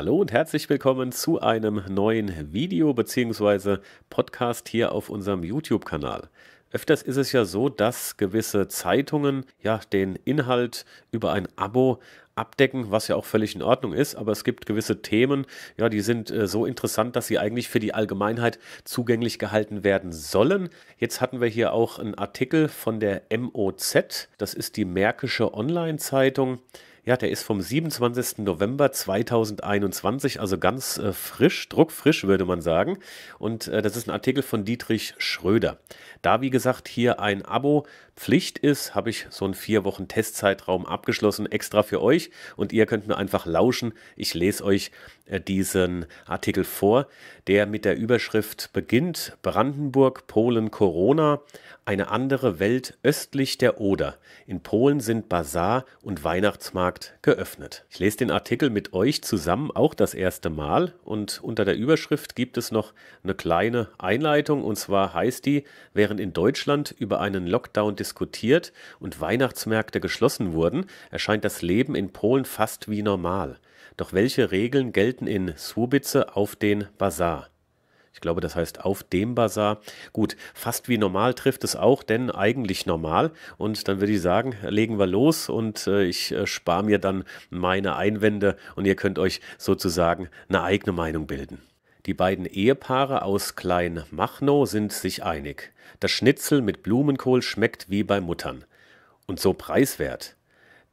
Hallo und herzlich willkommen zu einem neuen Video bzw. Podcast hier auf unserem YouTube-Kanal. Öfters ist es ja so, dass gewisse Zeitungen ja den Inhalt über ein Abo abdecken, was ja auch völlig in Ordnung ist, aber es gibt gewisse Themen, ja, die sind äh, so interessant, dass sie eigentlich für die Allgemeinheit zugänglich gehalten werden sollen. Jetzt hatten wir hier auch einen Artikel von der MOZ, das ist die Märkische Online-Zeitung. Ja, der ist vom 27. November 2021, also ganz äh, frisch, druckfrisch würde man sagen. Und äh, das ist ein Artikel von Dietrich Schröder. Da, wie gesagt, hier ein Abo Pflicht ist, habe ich so einen vier Wochen Testzeitraum abgeschlossen, extra für euch. Und ihr könnt mir einfach lauschen. Ich lese euch äh, diesen Artikel vor, der mit der Überschrift beginnt Brandenburg, Polen, Corona, eine andere Welt östlich der Oder. In Polen sind Bazar und Weihnachtsmarkt geöffnet. Ich lese den Artikel mit euch zusammen auch das erste Mal und unter der Überschrift gibt es noch eine kleine Einleitung und zwar heißt die, während in Deutschland über einen Lockdown diskutiert und Weihnachtsmärkte geschlossen wurden, erscheint das Leben in Polen fast wie normal. Doch welche Regeln gelten in Swubice auf den Bazar? Ich glaube, das heißt auf dem Bazar. Gut, fast wie normal trifft es auch, denn eigentlich normal. Und dann würde ich sagen, legen wir los und äh, ich äh, spare mir dann meine Einwände und ihr könnt euch sozusagen eine eigene Meinung bilden. Die beiden Ehepaare aus Klein-Machnow sind sich einig. Das Schnitzel mit Blumenkohl schmeckt wie bei Muttern. Und so preiswert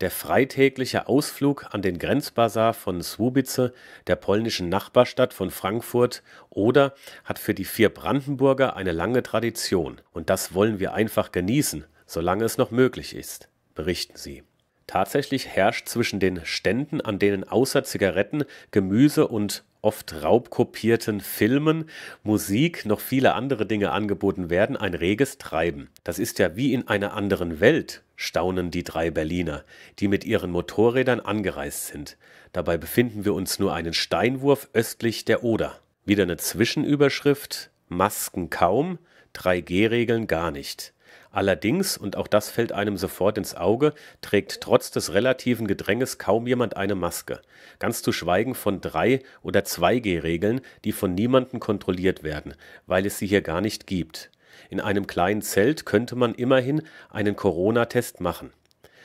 der freitägliche Ausflug an den Grenzbazar von Swubice, der polnischen Nachbarstadt von Frankfurt (Oder), hat für die vier Brandenburger eine lange Tradition, und das wollen wir einfach genießen, solange es noch möglich ist, berichten sie. Tatsächlich herrscht zwischen den Ständen, an denen außer Zigaretten Gemüse und oft raubkopierten Filmen, Musik noch viele andere Dinge angeboten werden, ein reges Treiben. Das ist ja wie in einer anderen Welt, staunen die drei Berliner, die mit ihren Motorrädern angereist sind. Dabei befinden wir uns nur einen Steinwurf östlich der Oder. Wieder eine Zwischenüberschrift, Masken kaum, 3G-Regeln gar nicht. Allerdings, und auch das fällt einem sofort ins Auge, trägt trotz des relativen Gedränges kaum jemand eine Maske. Ganz zu schweigen von 3- oder 2G-Regeln, die von niemandem kontrolliert werden, weil es sie hier gar nicht gibt. In einem kleinen Zelt könnte man immerhin einen Corona-Test machen.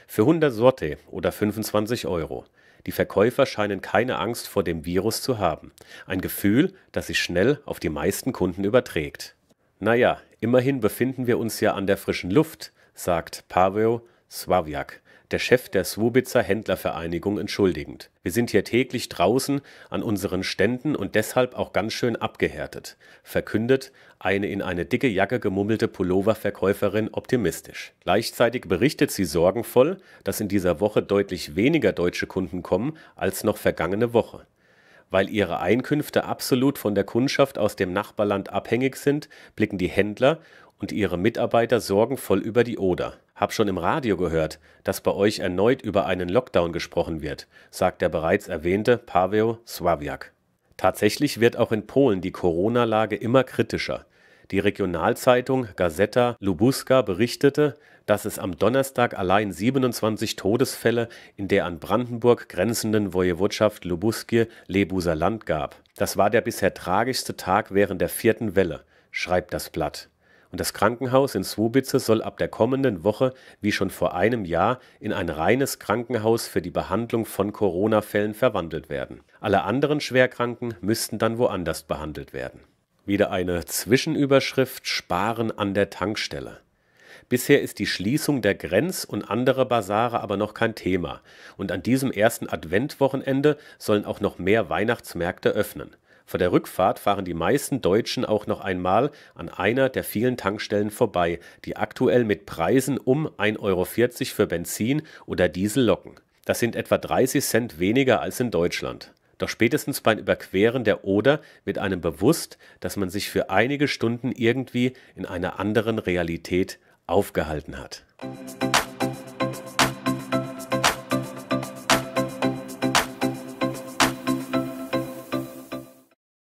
Für 100 Sorte oder 25 Euro. Die Verkäufer scheinen keine Angst vor dem Virus zu haben. Ein Gefühl, das sich schnell auf die meisten Kunden überträgt. Naja, immerhin befinden wir uns ja an der frischen Luft, sagt Paweł Swawiak, der Chef der Swobitzer Händlervereinigung, entschuldigend. Wir sind hier täglich draußen an unseren Ständen und deshalb auch ganz schön abgehärtet, verkündet eine in eine dicke Jacke gemummelte Pulloververkäuferin optimistisch. Gleichzeitig berichtet sie sorgenvoll, dass in dieser Woche deutlich weniger deutsche Kunden kommen als noch vergangene Woche. Weil ihre Einkünfte absolut von der Kundschaft aus dem Nachbarland abhängig sind, blicken die Händler und ihre Mitarbeiter sorgenvoll über die Oder. Hab schon im Radio gehört, dass bei euch erneut über einen Lockdown gesprochen wird, sagt der bereits erwähnte Paweł Sławiak. Tatsächlich wird auch in Polen die Corona-Lage immer kritischer. Die Regionalzeitung Gazeta Lubuska berichtete, dass es am Donnerstag allein 27 Todesfälle in der an Brandenburg grenzenden Wojewodschaft Lubuskie Lebuser Land gab. Das war der bisher tragischste Tag während der vierten Welle, schreibt das Blatt und das Krankenhaus in Swubitze soll ab der kommenden Woche, wie schon vor einem Jahr, in ein reines Krankenhaus für die Behandlung von Corona-Fällen verwandelt werden. Alle anderen Schwerkranken müssten dann woanders behandelt werden. Wieder eine Zwischenüberschrift Sparen an der Tankstelle. Bisher ist die Schließung der Grenz und andere Basare aber noch kein Thema, und an diesem ersten Adventwochenende sollen auch noch mehr Weihnachtsmärkte öffnen. Vor der Rückfahrt fahren die meisten Deutschen auch noch einmal an einer der vielen Tankstellen vorbei, die aktuell mit Preisen um 1,40 Euro für Benzin oder Diesel locken. Das sind etwa 30 Cent weniger als in Deutschland. Doch spätestens beim Überqueren der Oder wird einem bewusst, dass man sich für einige Stunden irgendwie in einer anderen Realität aufgehalten hat.